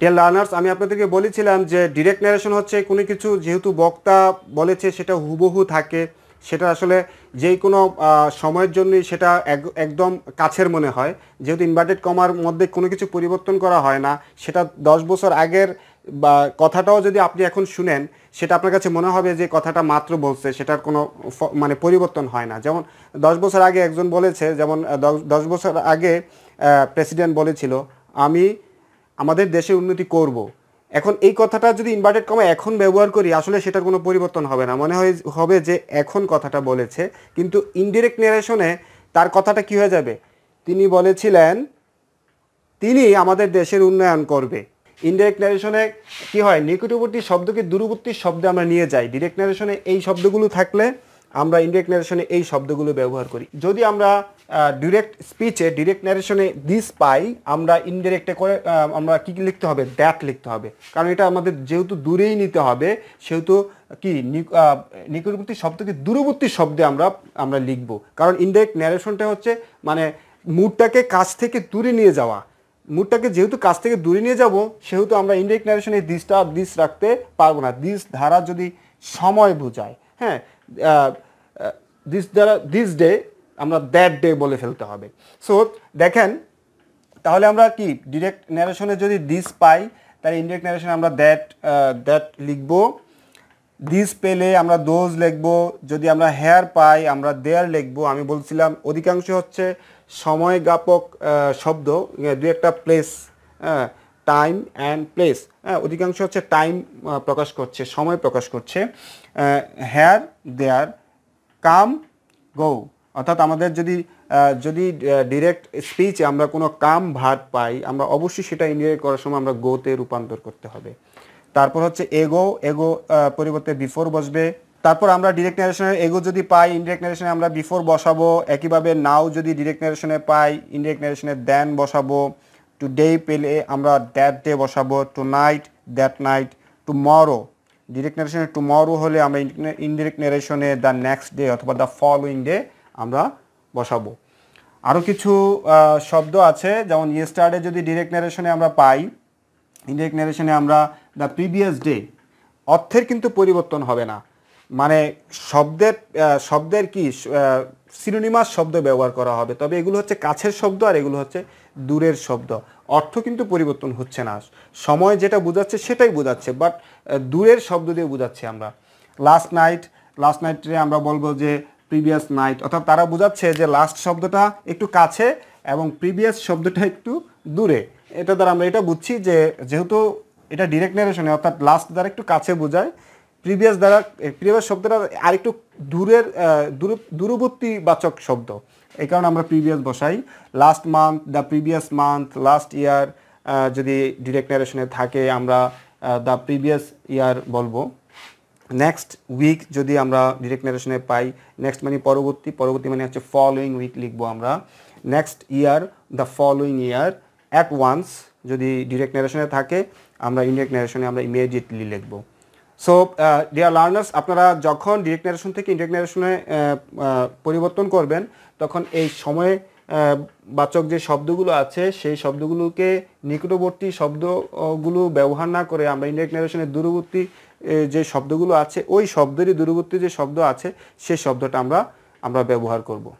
Dear learners আমি আপনাদেরকে বলেছিলাম যে ডিরেক্ট ন্যারেশন হচ্ছে কোনো কিছু যেহেতু বক্তা বলেছে সেটা হুবহু থাকে সেটা আসলে যে কোনো সময়ের জন্যই সেটা একদম কাছের মনে হয় যেহেতু ইনভার্টেড কমার মধ্যে কোনো কিছু পরিবর্তন করা হয় না সেটা দশ বছর আগের বা কথাটাও যদি আপনি এখন শুনেন সেটা আপনার কাছে মনে হবে যে কথাটা মাত্র বলছে সেটার কোনো মানে পরিবর্তন হয় না যেমন দশ বছর আগে একজন বলেছে যেমন দশ বছর আগে প্রেসিডেন্ট বলেছিল আমি আমাদের দেশে উন্নতি করব। এখন এই কথাটা যদি ইনভার্টেড কমা এখন ব্যবহার করি আসলে সেটার কোনো পরিবর্তন হবে না মনে হয় হবে যে এখন কথাটা বলেছে কিন্তু ইনডিরেক্ট নেরেশনে তার কথাটা কি হয়ে যাবে তিনি বলেছিলেন তিনি আমাদের দেশের উন্নয়ন করবে ইনডিরেক্ট ন্যারেশনে কী হয় নিকটবর্তী শব্দকে দূরবর্তী শব্দে আমরা নিয়ে যাই ডিরেক্ট ন্যারেশনে এই শব্দগুলো থাকলে আমরা ইনডিরেক্ট ন্যারেশনে এই শব্দগুলো ব্যবহার করি যদি আমরা ডিরেক্ট স্পিচে ডিরেক্ট ন্যারেশনে দিস পাই আমরা ইনডিরেক্টে করে আমরা কী কী লিখতে হবে দ্যাট লিখতে হবে কারণ এটা আমাদের যেহেতু দূরেই নিতে হবে সেহেতু কি নিকটবর্তী শব্দকে দূরবর্তী শব্দে আমরা আমরা লিখব কারণ ইনডিরেক্ট ন্যারেশনটা হচ্ছে মানে মুডটাকে কাছ থেকে দূরে নিয়ে যাওয়া মুডটাকে যেহেতু কাছ থেকে দূরে নিয়ে যাব সেহেতু আমরা ইনডিরেক্ট ন্যারেশনে দিসটা দিস রাখতে পারবো না দিস ধারা যদি সময় বোঝায় হ্যাঁ দিস দ্বারা দিস ডে আমরা দ্যাট ডে বলে ফেলতে হবে সো দেখেন তাহলে আমরা কি ডিরেক্ট ন্যারেশনে যদি দিস পাই তাহলে ইনডিরেক্ট ন্যারেশনে আমরা দ্যাট দ্যাট লিখব দিস পেলে আমরা দোজ লিখব যদি আমরা হেয়ার পাই আমরা দেয়ার লিখব আমি বলছিলাম অধিকাংশ হচ্ছে সময় গাপক শব্দ দু একটা প্লেস টাইম অ্যান্ড প্লেস হ্যাঁ অধিকাংশ হচ্ছে টাইম প্রকাশ করছে সময় প্রকাশ করছে হেয়ার দেয়ার কাম গো অর্থাৎ আমাদের যদি যদি ডিরেক্ট স্পিচে আমরা কোনো কাম ভাত পাই আমরা অবশ্যই সেটা ইন্ডিয়ায় করার সময় আমরা গোতে রূপান্তর করতে হবে তারপর হচ্ছে এগো এগো পরিবর্তে বিফোর বসবে তারপর আমরা ডিরেক্ট নারেশনে এগো যদি পাই ইনডিরেক্ট নারেশনে আমরা বিফোর বসাবো একইভাবে নাও যদি ডিরেক্ট নারেশনে পাই ইনডিরেক্ট নারেশনে দেন বসাবো টু ডে পেলে আমরা দ্যাট ডে বসাবো tonight that night tomorrow direct নারেশনে টুমরো হলে আমরা ইনডিরেক্ট নারেশনে দ্য নেক্সট ডে অথবা দ্য ফলোয়িং ডে আমরা বসাবো আরও কিছু শব্দ আছে যেমন ইয়েস্টারডে যদি ডিরেক্ট নারেশনে আমরা পাই ইনডিরেক্ট নারেশনে আমরা দ্য প্রিভিয়াস ডে অর্থের কিন্তু পরিবর্তন হবে না মানে শব্দের শব্দের কি সিনোনিমাস শব্দ ব্যবহার করা হবে তবে এগুলো হচ্ছে কাছের শব্দ আর এগুলো হচ্ছে দূরের শব্দ অর্থ কিন্তু পরিবর্তন হচ্ছে না সময় যেটা বোঝাচ্ছে সেটাই বোঝাচ্ছে বাট দূরের শব্দ দিয়ে বোঝাচ্ছি আমরা লাস্ট নাইট লাস্ট নাইটে আমরা বলবো যে প্রিভিয়াস নাইট অর্থাৎ তারা বোঝাচ্ছে যে লাস্ট শব্দটা একটু কাছে এবং প্রিভিয়াস শব্দটা একটু দূরে এটা দ্বারা আমরা এটা বুঝছি যে যেহেতু এটা ডিরেক্ট নারেশনে অর্থাৎ লাস্ট দ্বারা একটু কাছে বোঝায় প্রিভিয়াস দ্বারা প্রিভিয়াস শব্দটা আরেকটু দূরের দূরবর্তী বাচক শব্দ এই কারণে আমরা প্রিভিয়াস বসাই last month the previous month last year যদি ডিরেক্ট ন্যারেশনে থাকে আমরা দ্য প্রিভিয়াস ইয়ার বলবো নেক্সট উইক যদি আমরা ডিরেক্ট ন্যারেশনে পাই নেক্সট মানে পরবর্তী পরবর্তী মানে হচ্ছে ফলোয়িং উইক লিখবো আমরা next year the following year at once যদি ডিরেক্ট ন্যারেশনে থাকে আমরা ইনডিরেক্ট ন্যারেশনে আমরা ইমিডিয়েটলি লিখবো সো ডিয়ার লার্নার্স আপনারা যখন ডিরেক্ট নারেশন থেকে ইনডিরেক্ট নারেশনে uh, uh, পরিবর্তন করবেন তখন এই সময়ে uh, বাচক যে শব্দগুলো আছে সেই শব্দগুলোকে নিকটবর্তী শব্দগুলো ব্যবহার না করে আমরা ইনডিরেক্ট নারেশনের দূরবর্তী যে শব্দগুলো আছে ওই শব্দেরই দূরবর্তী যে শব্দ আছে সেই শব্দটা আমরা আমরা ব্যবহার করবো